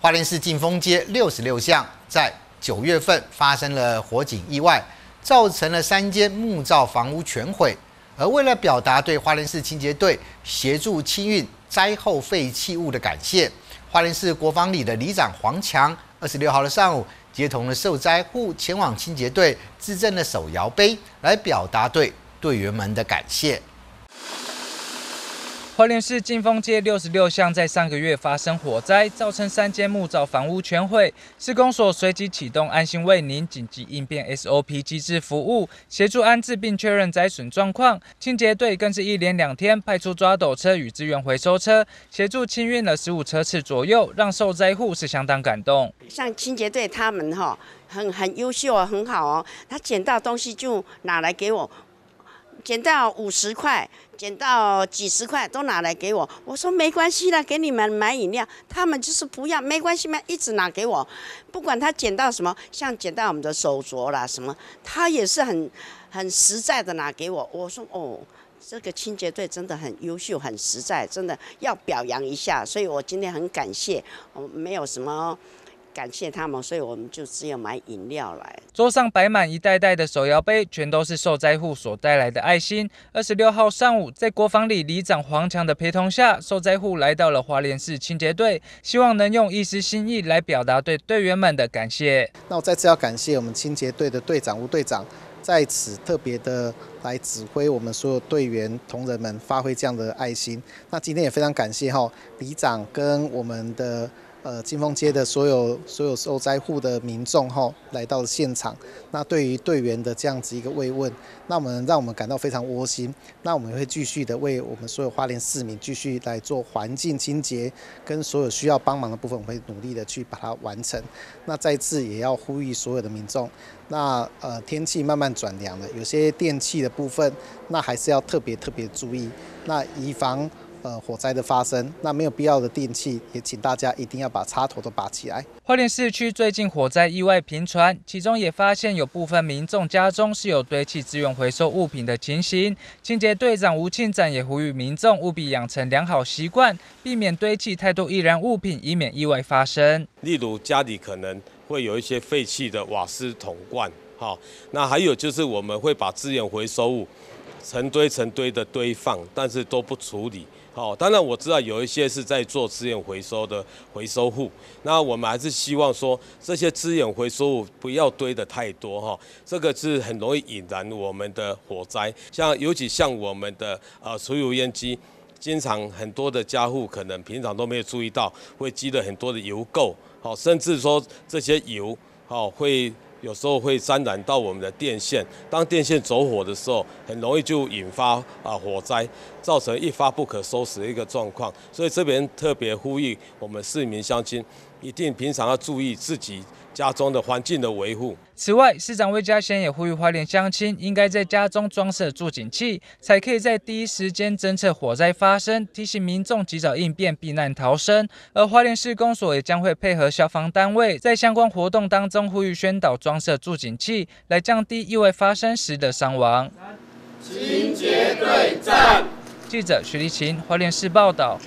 花莲市劲风街六十六巷在九月份发生了火警意外，造成了三间木造房屋全毁。而为了表达对花莲市清洁队协助清运灾后废弃物的感谢，花莲市国防里的里长黄强二十六号的上午，接同了受灾户前往清洁队自赠了手摇杯，来表达对队员们的感谢。桃林市劲风街六十六巷在上个月发生火灾，造成三间木造房屋全毁。施工所随即启动安心为您紧急应变 SOP 机制服务，协助安置并确认灾损状况。清洁队更是一连两天派出抓斗车与资源回收车，协助清运了十五车次左右，让受灾户是相当感动。像清洁队他们哈，很很优秀，很好哦。他捡到东西就拿来给我。捡到五十块，捡到几十块都拿来给我，我说没关系啦，给你们买饮料。他们就是不要，没关系嘛，一直拿给我，不管他捡到什么，像捡到我们的手镯啦什么，他也是很很实在的拿给我。我说哦，这个清洁队真的很优秀，很实在，真的要表扬一下。所以我今天很感谢，我没有什么。感谢他们，所以我们就只有买饮料来。桌上摆满一袋袋的手摇杯，全都是受灾户所带来的爱心。二十六号上午，在国防里里长黄强的陪同下，受灾户来到了华联市清洁队，希望能用一丝心意来表达对队员们的感谢。那我再次要感谢我们清洁队的队长吴队长，在此特别的来指挥我们所有队员同仁们发挥这样的爱心。那今天也非常感谢哈里长跟我们的。呃，金凤街的所有所有受灾户的民众哈，来到现场。那对于队员的这样子一个慰问，那我们让我们感到非常窝心。那我们会继续的为我们所有花莲市民继续来做环境清洁，跟所有需要帮忙的部分，我们会努力的去把它完成。那再次也要呼吁所有的民众，那呃天气慢慢转凉了，有些电器的部分，那还是要特别特别注意，那以防。呃，火灾的发生，那没有必要的电器也请大家一定要把插头都拔起来。花莲市区最近火灾意外频传，其中也发现有部分民众家中是有堆砌资源回收物品的情形。清洁队长吴庆展也呼吁民众务必养成良好习惯，避免堆砌太多易燃物品，以免意外发生。例如家里可能会有一些废弃的瓦斯桶罐，好，那还有就是我们会把资源回收物。成堆成堆的堆放，但是都不处理。好，当然我知道有一些是在做资源回收的回收户，那我们还是希望说这些资源回收不要堆的太多哈，这个是很容易引燃我们的火灾。像尤其像我们的啊，除油烟机，经常很多的家户可能平常都没有注意到，会积了很多的油垢。好，甚至说这些油，好会。有时候会沾染到我们的电线，当电线走火的时候，很容易就引发啊火灾，造成一发不可收拾的一个状况。所以这边特别呼吁我们市民乡亲。一定平常要注意自己家中的环境的维护。此外，市长魏家贤也呼吁花莲乡亲应该在家中装设助警器，才可以在第一时间侦测火灾发生，提醒民众及早应变、避难逃生。而花莲市公所也将会配合消防单位，在相关活动当中呼吁宣导装设助警器，来降低意外发生时的伤亡。情结对战。记者徐立勤，花莲市报道。